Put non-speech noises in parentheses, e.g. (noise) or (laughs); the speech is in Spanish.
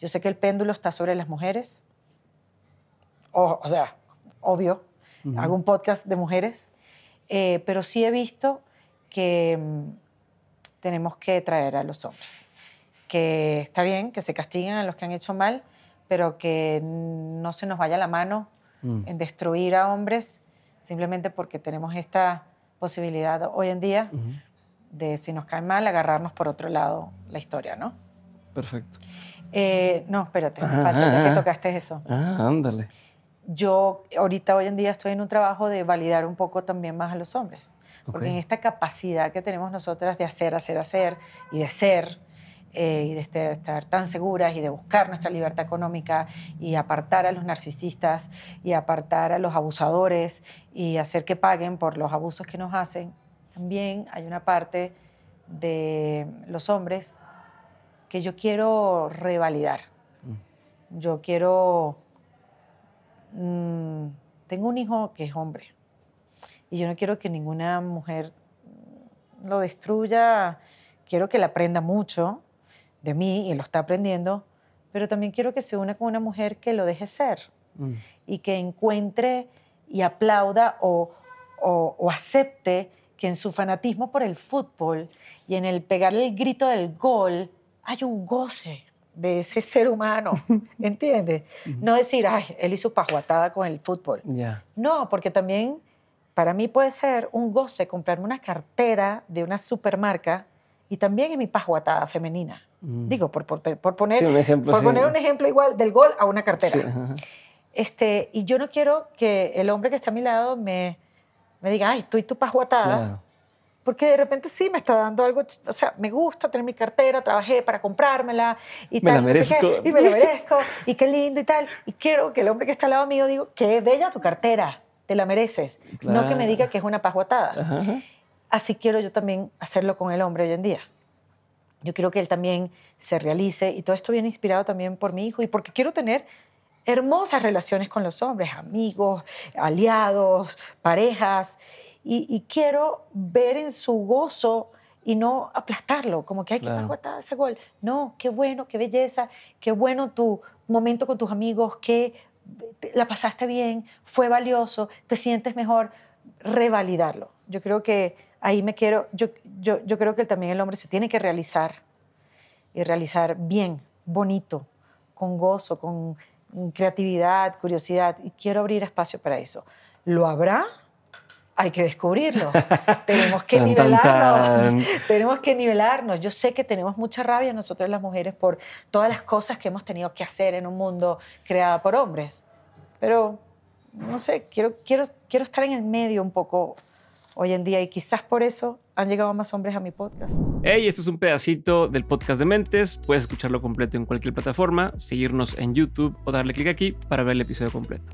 Yo sé que el péndulo está sobre las mujeres. O, sea, obvio. Hago un podcast de mujeres. Eh, pero sí he visto que mm, tenemos que traer a los hombres. Que está bien, que se castiguen a los que han hecho mal, pero que no se nos vaya la mano mm. en destruir a hombres simplemente porque tenemos esta posibilidad hoy en día de, si nos cae mal, agarrarnos por otro lado la historia, ¿no? perfecto. Eh, no, espérate, me ah, falta ah, que ah. tocaste eso. Ah, ándale. Yo ahorita hoy en día estoy en un trabajo de validar un poco también más a los hombres, porque en esta capacidad que tenemos nosotras de hacer, hacer, hacer y de ser eh, y este, de estar tan seguras y de buscar nuestra libertad económica y apartar a los narcisistas y apartar a los abusadores y hacer que paguen por los abusos que nos hacen, también hay una parte de los hombres que yo quiero revalidar. Mm. Yo quiero... Mm, tengo un hijo que es hombre y yo no quiero que ninguna mujer lo destruya, quiero que le aprenda mucho de mí y lo está aprendiendo, pero también quiero que se una con una mujer que lo deje ser mm. y que encuentre y aplauda o, o, acepte que en su fanatismo por el fútbol y en el pegar el grito del gol hay un goce de ese ser humano, (laughs) ¿entiendes? No decir, ay, él hizo pajuatada con el fútbol. No, porque también para mí puede ser un goce comprarme una cartera de una supermarca y también en mi pajuatada femenina. Mm. Digo, por, por, poner, un, ejemplo, por poner un ejemplo igual del gol a una cartera. este, y yo no quiero que el hombre que está a mi lado me, me diga, ay, tú y tu pajuatada. Claro porque de repente sí me está dando algo, o sea, me gusta tener mi cartera, trabajé para comprármela y me La merezco. y me la merezco, y qué lindo y tal. Y quiero que el hombre que está al lado mío diga, qué bella tu cartera, te la mereces. No que me diga que es una pajuatada. Así quiero yo también hacerlo con el hombre hoy en día. Yo quiero que él también se realice y todo esto viene inspirado también por mi hijo y porque quiero tener hermosas relaciones con los hombres, amigos, aliados, parejas y, quiero ver en su gozo y no aplastarlo, como que, hay que qué ese gol. No, qué bueno, qué belleza, qué bueno tu momento con tus amigos, que la pasaste bien, fue valioso, te sientes mejor, revalidarlo. Yo creo que ahí me quiero, yo, yo, yo creo que también el hombre se tiene que realizar y realizar bien, bonito, con gozo, con creatividad, curiosidad, y quiero abrir espacio para eso. ¿Lo habrá? hay que descubrirlo. (laughs) tenemos que nivelarnos. (laughs) Tenemos que nivelarnos. Yo sé que tenemos mucha rabia nosotros las mujeres por todas las cosas que hemos tenido que hacer en un mundo creado por hombres. Pero no sé, quiero, quiero, quiero estar en el medio un poco hoy en día y quizás por eso han llegado más hombres a mi podcast. Hey, esto es un pedacito del podcast de Mentes. Puedes escucharlo completo en cualquier plataforma, seguirnos en YouTube o darle clic aquí para ver el episodio completo.